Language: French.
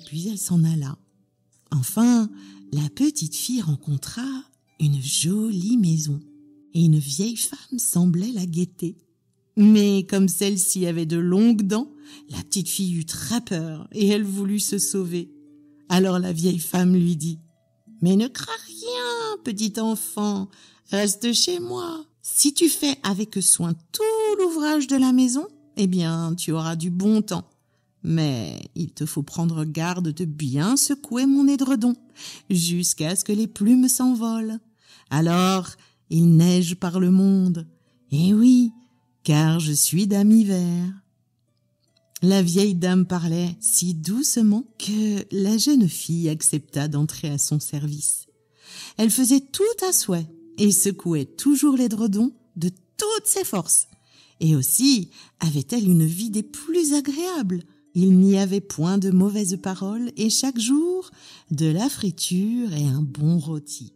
puis elle s'en alla. Enfin, la petite fille rencontra une jolie maison, et une vieille femme semblait la guetter. Mais comme celle-ci avait de longues dents, la petite fille eut très peur, et elle voulut se sauver. Alors la vieille femme lui dit Mais ne crains rien, petit enfant, reste chez moi. Si tu fais avec soin tout l'ouvrage de la maison, eh bien tu auras du bon temps. Mais il te faut prendre garde de bien secouer mon édredon, jusqu'à ce que les plumes s'envolent. Alors, il neige par le monde. Eh oui, car je suis dame hiver. La vieille dame parlait si doucement que la jeune fille accepta d'entrer à son service. Elle faisait tout à souhait et secouait toujours l'édredon de toutes ses forces. Et aussi avait-elle une vie des plus agréables, il n'y avait point de mauvaises paroles et chaque jour de la friture et un bon rôti.